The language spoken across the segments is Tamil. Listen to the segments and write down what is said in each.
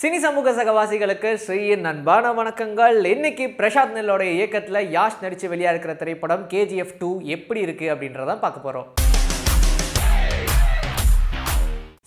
சினி சமூக சகவாசிகளுக்கு ஸ்ரீயின் அன்பான வணக்கங்கள் இன்னைக்கு பிரசாத் நெல்லோடைய இயக்கத்தில் யாஷ் நடித்து வெளியாக இருக்கிற திரைப்படம் கேஜிஎஃப் டூ எப்படி இருக்குது அப்படின்றதான் பார்க்க போகிறோம்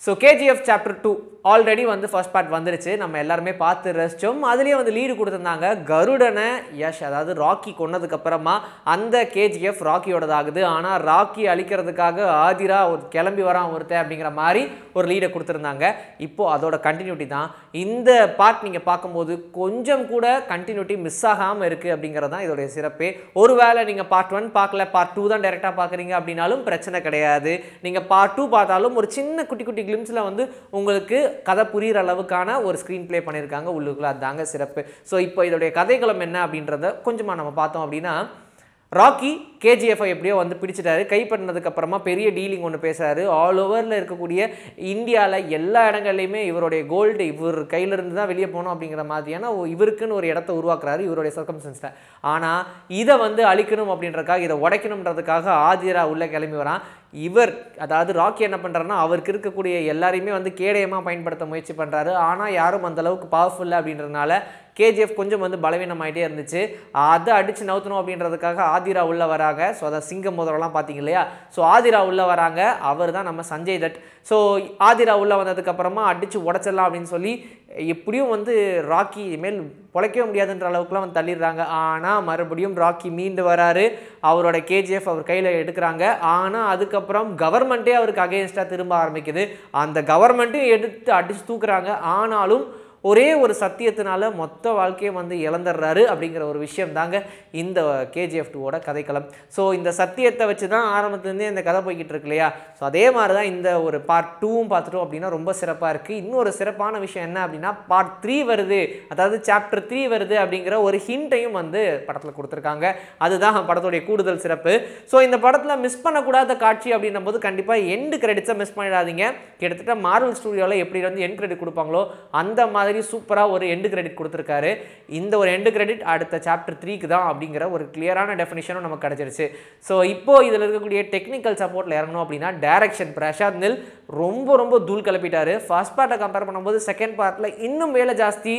so KGF chapter two already வந்து ஃபர்ஸ்ட் பார்ட் வந்துருச்சு நம்ம எல்லாருமே பார்த்து ரசித்தோம் அதுலேயே வந்து லீடு கொடுத்துருந்தாங்க கருடனை யஷ் அதாவது ராக்கி கொன்னதுக்கப்புறமா அந்த கேஜிஎஃப் ராக்கியோடதாகுது ஆனால் ராக்கி அழிக்கிறதுக்காக ஆதிரா ஒரு கிளம்பி வரான் ஒருத்தர் அப்படிங்கிற மாதிரி ஒரு லீடை கொடுத்துருந்தாங்க இப்போது அதோட கண்டினியூட்டி தான் இந்த பார்ட் நீங்கள் பார்க்கும்போது கொஞ்சம் கூட கண்டினியூட்டி மிஸ் ஆகாமல் இருக்குது அப்படிங்கிறது தான் இதோடைய சிறப்பே ஒருவேளை நீங்கள் பார்ட் ஒன் பார்க்கல பார்ட் டூ தான் டேரெக்டாக பார்க்குறீங்க அப்படின்னாலும் பிரச்சனை கிடையாது நீங்கள் பார்ட் டூ பார்த்தாலும் ஒரு சின்ன குட்டி குட்டி கிளிம்ஸில் வந்து உங்களுக்கு கதை புரிகிற அளவுக்கான ஒரு ஸ்க்ரீன் ப்ளே பண்ணியிருக்காங்க உள்ளுக்குள்ளே அதுதாங்க சிறப்பு ஸோ இப்போ இதோடைய கதைக்களம் என்ன அப்படின்றத கொஞ்சமாக நம்ம பார்த்தோம் அப்படின்னா ராக்கி கேஜிஎஃப்ஐ எப்படியோ வந்து பிடிச்சிட்டாரு அப்புறமா பெரிய டீலிங் ஒன்று பேசுறாரு ஆல் ஓவரில் இருக்கக்கூடிய இந்தியாவில் எல்லா இடங்கள்லையுமே இவருடைய கோல்டு இவர் கையிலிருந்து தான் வெளியே போகணும் அப்படிங்கிற மாதிரியான இவருக்குன்னு ஒரு இடத்த உருவாக்குறாரு இவருடைய சர்க்கம்சன்ஸில் ஆனால் இதை வந்து அழிக்கணும் அப்படின்றக்காக இதை உடைக்கணுன்றதுக்காக ஆதிரா உள்ளே கிளம்பி வரான் இவர் அதாவது ராக்கி என்ன பண்ணுறாருனா அவருக்கு இருக்கக்கூடிய எல்லாரையுமே வந்து கேடயமாக பயன்படுத்த முயற்சி பண்ணுறாரு ஆனால் யாரும் அந்தளவுக்கு பவர்ஃபுல்லு அப்படின்றதுனால கேஜிஎஃப் கொஞ்சம் வந்து ஆகிட்டே இருந்துச்சு அதை அடித்து நவுத்தணும் அப்படின்றதுக்காக ஆதிரா உள்ளே வராங்க ஸோ அதை சிங்கம் முதலாம் பார்த்தீங்க இல்லையா ஸோ ஆதிரா உள்ளே வராங்க அவர் தான் நம்ம சஞ்சய் தட் ஸோ ஆதிரா உள்ளே வந்ததுக்கப்புறமா அடித்து உடச்சிடலாம் அப்படின்னு சொல்லி எப்படியும் வந்து ராக்கி இனிமேல் பிழைக்கவே முடியாதுன்ற அளவுக்குலாம் வந்து தள்ளிடுறாங்க ஆனால் மறுபடியும் ராக்கி மீண்டு வராரு அவரோட கேஜிஎஃப் அவர் கையில் எடுக்கிறாங்க ஆனால் அதுக்கப்புறம் கவர்மெண்ட்டே அவருக்கு அகேன்ஸ்டாக திரும்ப ஆரம்பிக்குது அந்த கவர்மெண்ட்டும் எடுத்து அடித்து தூக்குறாங்க ஆனாலும் ஒரே ஒரு சத்தியத்தினால மொத்த வாழ்க்கையை வந்து இழந்துடுறாரு அப்படிங்கிற ஒரு விஷயம் தாங்க இந்த கேஜிஎஃப் டூவோட கதைக்களம் ஸோ இந்த சத்தியத்தை வச்சு தான் ஆரம்பத்துலேருந்தே இந்த கதை போய்கிட்டு இருக்கு இல்லையா ஸோ அதே மாதிரி தான் இந்த ஒரு பார்ட் டூவும் பார்த்துட்டோம் அப்படின்னா ரொம்ப சிறப்பாக இருக்குது இன்னொரு சிறப்பான விஷயம் என்ன அப்படின்னா பார்ட் த்ரீ வருது அதாவது சாப்டர் த்ரீ வருது அப்படிங்கிற ஒரு ஹிண்ட்டையும் வந்து படத்தில் கொடுத்துருக்காங்க அதுதான் படத்துடைய கூடுதல் சிறப்பு ஸோ இந்த படத்தில் மிஸ் பண்ணக்கூடாத காட்சி அப்படின்னும் போது கண்டிப்பாக எண்டு கிரெடிட்ஸை மிஸ் பண்ணிடாதீங்க கிட்டத்தட்ட மார்வல் ஸ்டூடியோவில் எப்படி வந்து எண்ட் கிரெடிட் கொடுப்பாங்களோ அந்த மாதிரி மாதிரி சூப்பராக ஒரு எண்டு கிரெடிட் கொடுத்துருக்காரு இந்த ஒரு எண்டு கிரெடிட் அடுத்த சாப்டர் த்ரீக்கு தான் அப்படிங்கிற ஒரு கிளியரான டெஃபினேஷனும் நமக்கு கிடச்சிருச்சு ஸோ இப்போது இதில் இருக்கக்கூடிய டெக்னிக்கல் சப்போர்ட்டில் இறங்கணும் அப்படின்னா டேரக்ஷன் பிரஷாத் நில் ரொம்ப ரொம்ப தூள் கிளப்பிட்டார் ஃபஸ்ட் பார்ட்டை கம்பேர் பண்ணும்போது செகண்ட் பார்ட்டில் இன்னும் வேலை ஜாஸ்தி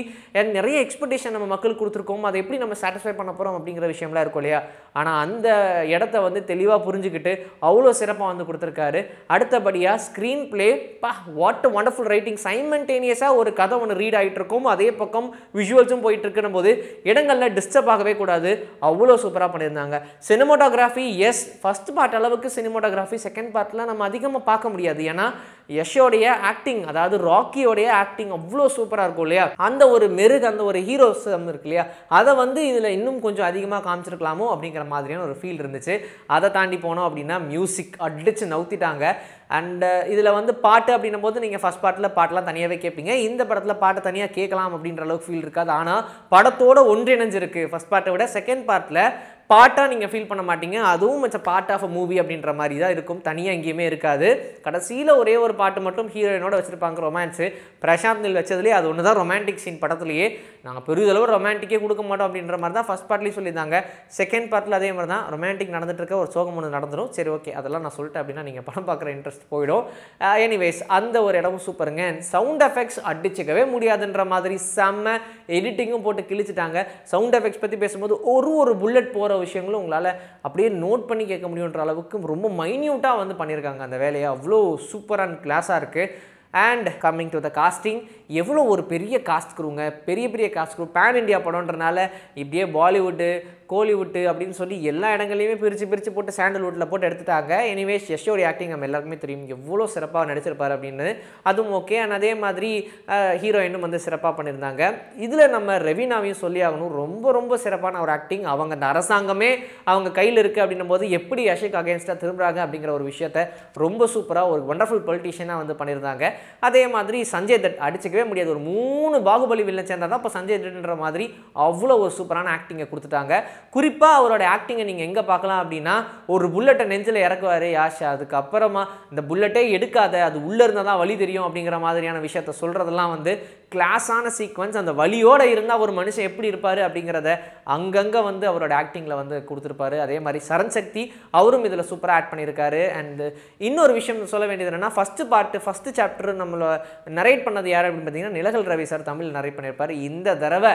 நிறைய எக்ஸ்பெக்டேஷன் நம்ம மக்கள் கொடுத்துருக்கோம் அதை எப்படி நம்ம சாட்டிஸ்ஃபை பண்ண போகிறோம் அப்படிங்கிற விஷயம்லாம் இருக்கும் இல்லையா ஆனால் அந்த இடத்த வந்து தெளிவாக புரிஞ்சுக்கிட்டு அவ்வளோ சிறப்பாக வந்து கொடுத்துருக்காரு அடுத்தபடியாக ஸ்க்ரீன் பிளே பா வாட் ஒண்டர்ஃபுல் ரைட்டிங் சைமன்டேனியஸாக ஒரு கதை ஒன்று ரீட் இருக்கும் அதே பக்கம் விஷுவல்ஸும் போயிட்டுருக்கும் போது இடங்களில் டிஸ்டர்ப் ஆகவே கூடாது அவ்வளோ சூப்பராக பண்ணியிருந்தாங்க சினிமோட்டோகிராஃபி எஸ் ஃபஸ்ட் பார்ட் அளவுக்கு சினிமோட்டோகிராஃபி செகண்ட் பார்ட்டில் நம்ம அதிகமாக பார்க்க முடியாது ஏன்னா யஷோடைய ஆக்டிங் அதாவது ராக்கியோடைய ஆக்டிங் அவ்வளோ சூப்பராக இருக்கும் இல்லையா அந்த ஒரு மெருகு அந்த ஒரு ஹீரோஸ் இருக்கு இல்லையா அதை வந்து இதில் இன்னும் கொஞ்சம் அதிகமாக காமிச்சிருக்கலாமோ அப்படிங்கிற மாதிரியான ஒரு ஃபீல் இருந்துச்சு அதை தாண்டி போனோம் அப்படின்னா மியூசிக் அடிச்சு நவுத்திட்டாங்க அண்டு uh, இதில் வந்து பாட்டு அப்படின்னும் போது நீங்கள் ஃபஸ்ட் பாட்டில் பாட்டெலாம் தனியாகவே கேட்பீங்க இந்த படத்தில் பாட்டை தனியாக கேட்கலாம் அப்படின்ற அளவுக்கு ஃபீல் இருக்காது ஆனால் படத்தோட ஒன்றிணைஞ்சிருக்கு ஃபஸ்ட் பார்ட்டை விட செகண்ட் பார்ட்டில் பாட்டாக நீங்கள் ஃபீல் பண்ண மாட்டீங்க அதுவும் மச்ச பார்ட் ஆஃப் அ மூவி அப்படின்ற மாதிரி தான் இருக்கும் தனியாக எங்கேயுமே இருக்காது கடைசியில் ஒரே ஒரு பாட்டு மட்டும் ஹீரோயினோட வச்சுருப்பாங்க ரொமான்ஸு பிரசாந்த் நில் வச்சதுலேயே அது ஒன்று தான் ரொமான்டிக் சீன் படத்துலேயே நாங்கள் அளவு ரொமான்டிக்கே கொடுக்க மாட்டோம் அப்படின்ற மாதிரி தான் ஃபஸ்ட் பார்ட்லேயும் சொல்லியிருந்தாங்க செகண்ட் பார்ட்டில் அதே மாதிரி தான் ரொமான்டிக் நடந்துட்டுருக்க ஒரு சோகம் ஒன்று நடந்துடும் சரி ஓகே அதெல்லாம் நான் சொல்லிட்டேன் அப்படின்னா நீங்கள் படம் பார்க்குற இன்ட்ரெஸ்ட் போயிடும் எனிவேஸ் uh, அந்த ஒரு இடமும் சூப்பருங்க சவுண்ட் எஃபெக்ட்ஸ் அடிச்சுக்கவே முடியாதுன்ற மாதிரி செம்ம எடிட்டிங்கும் போட்டு கிழிச்சிட்டாங்க சவுண்ட் எஃபெக்ட்ஸ் பற்றி பேசும்போது ஒரு ஒரு புல்லட் போகிற விஷயங்களும் உங்களால் அப்படியே நோட் பண்ணி கேட்க முடியுன்ற அளவுக்கு ரொம்ப மைன்யூட்டாக வந்து பண்ணியிருக்காங்க அந்த வேலையை அவ்வளோ சூப்பர் அண்ட் கிளாஸாக இருக்குது and coming to the casting எவ்வளோ ஒரு பெரிய காஸ்ட் குருங்க பெரிய பெரிய காஸ்ட் குரூப் பேன் இண்டியா படம்ன்றனால இப்படியே பாலிவுட்டு கோலிவுட்டு அப்படின்னு சொல்லி எல்லா இடங்களையுமே பிரித்து பிரித்து போட்டு சாண்டல்வுட்டில் போட்டு எடுத்துட்டாங்க எனிவேஸ் யஷோடைய ஆக்டிங் நம்ம எல்லாருக்குமே தெரியும் எவ்வளோ சிறப்பாக நடிச்சிருப்பார் அப்படின்னு அதுவும் ஓகே அண்ட் அதே மாதிரி ஹீரோயினும் வந்து சிறப்பாக பண்ணியிருந்தாங்க இதில் நம்ம ரெவினாவையும் சொல்லி ஆகணும் ரொம்ப ரொம்ப சிறப்பான ஒரு ஆக்டிங் அவங்க அந்த அரசாங்கமே அவங்க கையில் இருக்குது அப்படின்னும் போது எப்படி யஷிக் அகேன்ஸ்டாக திரும்புகிறாங்க அப்படிங்கிற ஒரு விஷயத்த ரொம்ப சூப்பராக ஒரு ஒண்டர்ஃபுல் பொலிட்டிஷியனாக வந்து பண்ணியிருந்தாங்க அதே மாதிரி சஞ்சய் தட் அடிச்சிக்கவே முடியாது ஒரு மூணு பாகுபலி வில்லன் சேர்ந்தால் தான் இப்போ சஞ்சய் தட்ன்ற மாதிரி அவ்வளோ ஒரு சூப்பரான ஆக்டிங்கை கொடுத்துட்டாங்க குறிப்பாக அவரோட ஆக்டிங்கை நீங்கள் எங்கே பார்க்கலாம் அப்படின்னா ஒரு புல்லட்டை நெஞ்சில் இறக்குவார் யாஷா அதுக்கப்புறமா இந்த புல்லட்டே எடுக்காத அது உள்ளே இருந்தால் தான் வழி தெரியும் அப்படிங்கிற மாதிரியான விஷயத்த சொல்கிறதெல்லாம் வந்து கிளாஸான சீக்வன்ஸ் அந்த வழியோடு இருந்தால் ஒரு மனுஷன் எப்படி இருப்பார் அப்படிங்கிறத அங்கங்கே வந்து அவரோட ஆக்டிங்கில் வந்து கொடுத்துருப்பாரு அதே மாதிரி சரண் சக்தி அவரும் இதில் சூப்பராக ஆட் பண்ணியிருக்காரு அண்டு இன்னொரு விஷயம் சொல்ல வேண்டியது என்னென்னா ஃபஸ்ட்டு பார்ட்டு ஃபஸ்ட்டு சாப்டர் நம்மளை நரேட் பண்ணது யார் அப்படின்னு பார்த்தீங்கன்னா நிலகல் ரவி சார் தமிழ் நரேட் பண்ணியிருப்பார் இந்த தடவை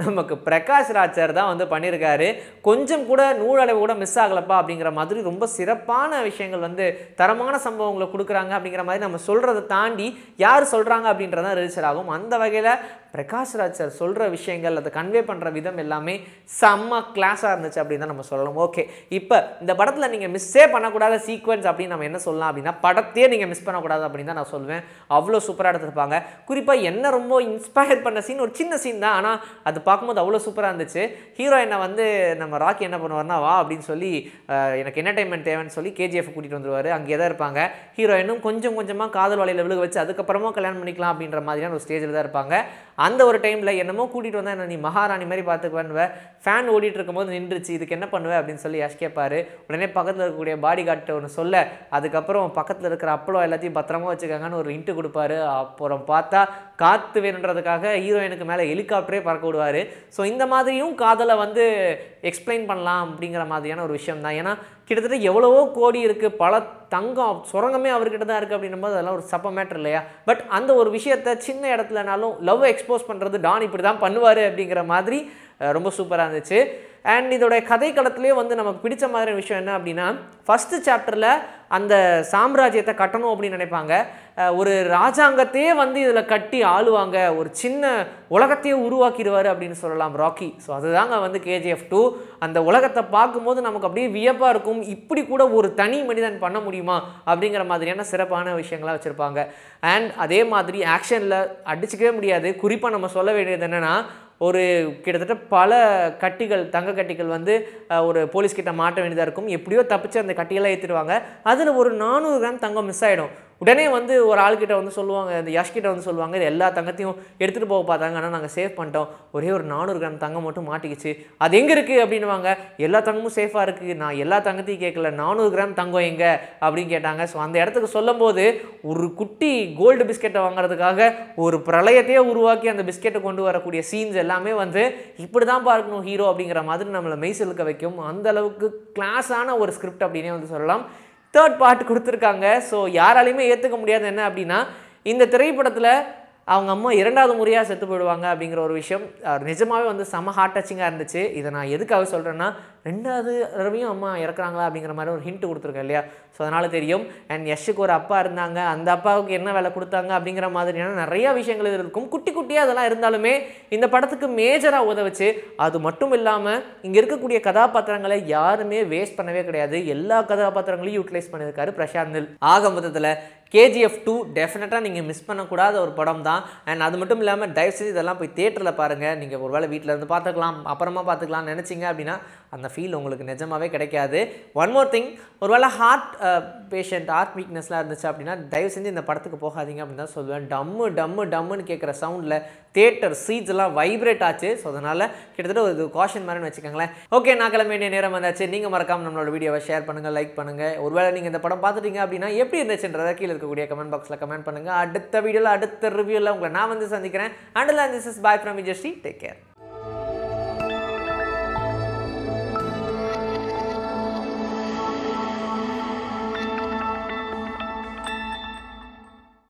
நமக்கு பிரகாஷ் ராஜர் தான் வந்து பண்ணியிருக்காரு கொஞ்சம் கூட நூலடைவு கூட மிஸ் ஆகலப்பா அப்படிங்கிற மாதிரி ரொம்ப சிறப்பான விஷயங்கள் வந்து தரமான சம்பவங்களை கொடுக்குறாங்க அப்படிங்கிற மாதிரி நம்ம சொல்கிறத தாண்டி யார் சொல்கிறாங்க அப்படின்றதான் ரிஜிஸ்டர் ஆகும் அந்த வகையில் பிரகாஷ்ராஜ் சார் சொல்கிற விஷயங்கள் அதை கன்வே பண்ணுற விதம் எல்லாமே செம்ம கிளாஸாக இருந்துச்சு அப்படின்னு தான் நம்ம சொல்லணும் ஓகே இப்போ இந்த படத்தில் நீங்கள் மிஸ்ஸே பண்ணக்கூடாத சீக்வன்ஸ் அப்படின்னு நம்ம என்ன சொல்லலாம் அப்படின்னா படத்தையே நீங்கள் மிஸ் பண்ணக்கூடாது அப்படின்னு தான் நான் சொல்லுவேன் அவ்வளோ சூப்பராக எடுத்திருப்பாங்க குறிப்பாக என்ன ரொம்ப இன்ஸ்பயர் பண்ண சீன் ஒரு சின்ன சீன் தான் ஆனால் அது பார்க்கும்போது அவ்வளோ சூப்பராக இருந்துச்சு ஹீரோ என்னை வந்து நம்ம ராக்கி என்ன பண்ணுவார்னா வா அப்படின்னு சொல்லி எனக்கு என்டர்டைன்மெண்ட் தேவைன்னு சொல்லி கேஜிஎஃப் கூட்டிகிட்டு வந்துருவார் அங்கே தான் இருப்பாங்க ஹீரோயினும் கொஞ்சம் கொஞ்சமாக காதல் வலையில் விழுக வச்சு அதுக்கப்புறமா கல்யாணம் பண்ணிக்கலாம் அப்படின்ற மாதிரியான ஒரு ஸ்டேஜில் தான் இருப்பாங்க அந்த ஒரு டைமில் என்னமோ கூட்டிகிட்டு வந்தால் என்ன நீ மகாராணி மாதிரி பார்த்து பண்ணுவேன் ஃபேன் ஓடிட்டு இருக்கும்போது நின்றுச்சு இதுக்கு என்ன பண்ணுவேன் அப்படின்னு சொல்லி யஷ் கேட்பாரு உடனே பக்கத்தில் இருக்கக்கூடிய பாடி கார்ட்டை ஒன்று சொல்ல அதுக்கப்புறம் பக்கத்தில் இருக்கிற அப்பளம் எல்லாத்தையும் பத்திரமா வச்சுக்காங்கன்னு ஒரு இன்ட்டு கொடுப்பாரு அப்புறம் பார்த்தா காற்று வேணுன்றதுக்காக ஹீரோயினுக்கு மேலே ஹெலிகாப்டரே பறக்க விடுவார் ஸோ இந்த மாதிரியும் காதலை வந்து எக்ஸ்பிளைன் பண்ணலாம் அப்படிங்கிற மாதிரியான ஒரு விஷயம் தான் ஏன்னா கிட்டத்தட்ட எவ்வளவோ கோடி இருக்குது பல தங்கம் சுரங்கமே அவர்கிட்ட தான் இருக்குது அப்படின்னும் போது அதெல்லாம் ஒரு சப்ப மேட்ரு இல்லையா பட் அந்த ஒரு விஷயத்த சின்ன இடத்துலனாலும் லவ் எக்ஸ்போஸ் பண்ணுறது டான் இப்படி தான் பண்ணுவார் அப்படிங்கிற மாதிரி ரொம்ப சூப்பராக இருந்துச்சு அண்ட் இதோடைய கதை களத்துலேயே வந்து நமக்கு பிடிச்ச மாதிரியான விஷயம் என்ன அப்படின்னா ஃபஸ்ட்டு சாப்டரில் அந்த சாம்ராஜ்யத்தை கட்டணும் அப்படின்னு நினைப்பாங்க ஒரு ராஜாங்கத்தையே வந்து இதில் கட்டி ஆளுவாங்க ஒரு சின்ன உலகத்தையே உருவாக்கிடுவார் அப்படின்னு சொல்லலாம் ராக்கி ஸோ அதுதாங்க வந்து கேஜிஎஃப் டூ அந்த உலகத்தை பார்க்கும்போது நமக்கு அப்படியே வியப்பாக இருக்கும் இப்படி கூட ஒரு தனி மனிதன் பண்ண முடியுமா அப்படிங்கிற மாதிரியான சிறப்பான விஷயங்களாக வச்சுருப்பாங்க அண்ட் அதே மாதிரி ஆக்ஷனில் அடிச்சிக்கவே முடியாது குறிப்பாக நம்ம சொல்ல வேண்டியது என்னென்னா ஒரு கிட்டத்தட்ட பல கட்டிகள் தங்க கட்டிகள் வந்து ஒரு போலீஸ்கிட்ட மாட்ட வேண்டியதாக இருக்கும் எப்படியோ தப்பிச்சு அந்த கட்டியெல்லாம் ஏற்றிடுவாங்க அதில் ஒரு நானூறு கிராம் தங்கம் மிஸ் ஆகிடும் உடனே வந்து ஒரு ஆள்கிட்ட வந்து சொல்லுவாங்க இந்த யஷ்கிட்ட வந்து சொல்லுவாங்க இது எல்லா தங்கத்தையும் எடுத்துகிட்டு போக பார்த்தாங்க ஆனால் நாங்கள் சேஃப் பண்ணிட்டோம் ஒரே ஒரு நானூறு கிராம் தங்கம் மட்டும் மாட்டிக்கிச்சு அது எங்கே இருக்குது அப்படின்வாங்க எல்லா தங்கமும் சேஃபாக இருக்குது நான் எல்லா தங்கத்தையும் கேட்கல நானூறு கிராம் தங்கம் எங்கே அப்படின்னு கேட்டாங்க ஸோ அந்த இடத்துக்கு சொல்லும்போது ஒரு குட்டி கோல்டு பிஸ்கெட்டை வாங்குறதுக்காக ஒரு பிரளயத்தையே உருவாக்கி அந்த பிஸ்கெட்டை கொண்டு வரக்கூடிய சீன்ஸ் எல்லாமே வந்து இப்படி தான் பார்க்கணும் ஹீரோ அப்படிங்கிற மாதிரி நம்மளை மெய்சலுக்க வைக்கும் அந்த அளவுக்கு கிளாஸான ஒரு ஸ்கிரிப்ட் அப்படின்னே வந்து சொல்லலாம் தேர்ட் பார்ட் கொடுத்துருக்காங்க ஸோ யாராலையுமே ஏற்றுக்க முடியாது என்ன அப்படின்னா இந்த திரைப்படத்தில் அவங்க அம்மா இரண்டாவது முறையாக செத்து போயிடுவாங்க அப்படிங்கிற ஒரு விஷயம் நிஜமாகவே வந்து செம ஹார்ட் டச்சிங்காக இருந்துச்சு இதை நான் எதுக்காக சொல்கிறேன்னா ரெண்டாவது தடவையும் அம்மா இறக்குறாங்களா அப்படிங்கிற மாதிரி ஒரு ஹிண்ட் கொடுத்துருக்கேன் இல்லையா ஸோ அதனால் தெரியும் அண்ட் யஷுக்கு ஒரு அப்பா இருந்தாங்க அந்த அப்பாவுக்கு என்ன வேலை கொடுத்தாங்க அப்படிங்கிற மாதிரியான நிறையா விஷயங்கள் இருக்கும் குட்டி குட்டியாக அதெல்லாம் இருந்தாலுமே இந்த படத்துக்கு மேஜராக உதவிச்சு அது மட்டும் இல்லாமல் இங்கே இருக்கக்கூடிய கதாபாத்திரங்களை யாருமே வேஸ்ட் பண்ணவே கிடையாது எல்லா கதாபாத்திரங்களையும் யூட்டிலைஸ் பண்ணியிருக்காரு பிரசாந்தில் ஆக மொத்தத்தில் கேஜிஎஃப் டூ டெஃபினட்டாக நீங்கள் மிஸ் பண்ணக்கூடாத ஒரு படம் தான் அண்ட் அது மட்டும் இல்லாமல் தயவு செஞ்சு இதெல்லாம் போய் தேட்டரில் பாருங்கள் நீங்கள் ஒரு வேளை வீட்டில் இருந்து பார்த்துக்கலாம் அப்புறமா பார்த்துக்கலாம் நினச்சிங்க அப்படின்னா அந்த ஃபீல் உங்களுக்கு நிஜமாகவே கிடைக்காது ஒன் மோர் திங் ஒரு வேளை ஹார்ட் பேஷண்ட் ஹார்ட் வீக்னஸ்லாம் இருந்துச்சு அப்படின்னா தயவு செஞ்சு இந்த படத்துக்கு போகாதீங்க அப்படின்னு தான் சொல்லுவேன் டம்மு டம்மு டம்முன்னு கேட்குற சவுண்டில் தேட்டர் சீட்ஸ்லாம் வைப்ரேட் ஆச்சு ஸோ அதனால் கிட்டத்தட்ட ஒரு காஷன் மாதிரின்னு வச்சுக்கோங்களேன் ஓகே நான் கிளம்ப வேண்டிய நேரம் வந்தாச்சு நீங்கள் மறக்காமல் நம்மளோட வீடியோவை ஷேர் பண்ணுங்கள் லைக் பண்ணுங்கள் ஒருவேளை நீங்கள் இந்த படம் பார்த்துட்டீங்க அப்படின்னா எப்படி இருந்துச்சுன்றதை கீழே இருக்கக்கூடிய கமெண்ட் பாக்ஸில் கமெண்ட் பண்ணுங்கள் அடுத்த வீடியோவில் அடுத்த ரிவ்யூவில் உங்களை நான் வந்து சந்திக்கிறேன் and this is boy from Sri take care